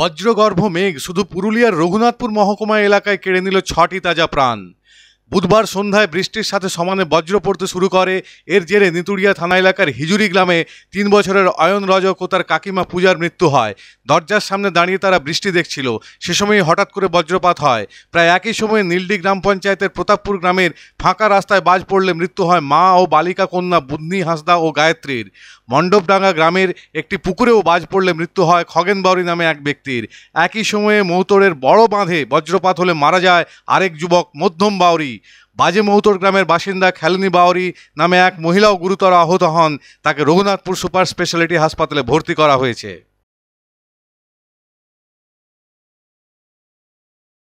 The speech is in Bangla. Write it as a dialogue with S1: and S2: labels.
S1: বজ্রগর্ভ মেঘ শুধু পুরুলিয়ার রঘুনাথপুর মহকুমা এলাকায় কেড়ে নিল ছটি তাজা প্রাণ বুধবার সন্ধ্যায় বৃষ্টির সাথে সমানে বজ্র পড়তে শুরু করে এর জেরে নিতুড়িয়া থানা এলাকার হিজুরি গ্রামে তিন বছরের অয়ন রজক ও তার কাকিমা পূজার মৃত্যু হয় দরজার সামনে দাঁড়িয়ে তারা বৃষ্টি দেখছিল সে সময় হঠাৎ করে বজ্রপাত হয় প্রায় একই সময়ে নীলডি গ্রাম পঞ্চায়েতের প্রতাপপুর গ্রামের ফাঁকা রাস্তায় বাজ পড়লে মৃত্যু হয় মা ও বালিকা কন্যা বুদ্ধি হাসদা ও গায়ত্রীর মণ্ডপডাঙ্গা গ্রামের একটি পুকুরেও বাজ পড়লে মৃত্যু হয় খগেন বাউরি নামে এক ব্যক্তির একই সময়ে মৌতরের বড় বাঁধে বজ্রপাত হলে মারা যায় আরেক যুবক মধ্যম বাউরি বাজে মৌতর গ্রামের বাসিন্দা খেলনি বাউরি নামে এক মহিলাও গুরুতর আহত হন তাকে রঘুনাথপুর সুপার স্পেশালিটি হাসপাতালে ভর্তি করা হয়েছে